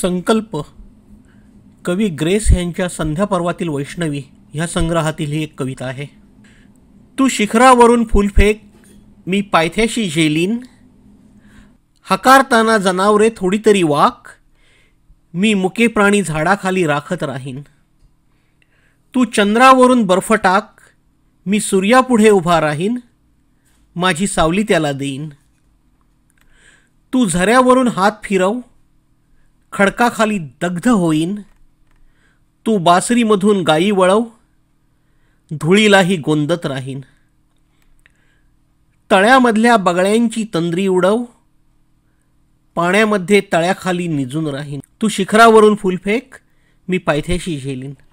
संकल्प कवी ग्रेस यांच्या संध्यापर्वातील वैष्णवी ह्या संग्रहातील ही एक कविता आहे तू शिखरावरून फुलफेक मी पायथ्याशी झेलीन हकारताना जनावरे थोडी तरी वाक मी मुके प्राणी झाडाखाली राखत राहीन तू चंद्रावरून बर्फ टाक मी सूर्यापुढे उभा राहीन माझी सावली त्याला देईन तू झऱ्यावरून हात फिरव खडकाखाली दग्ध होईन तू बासरीमधून गायी वळव धुळीलाही गोंदत राहीन तळ्यामधल्या बगळ्यांची तंद्री उडव पाण्यामध्ये तळ्याखाली निजून राहीन तू शिखरावरून फुलफेक मी पायथ्याशी झेलीन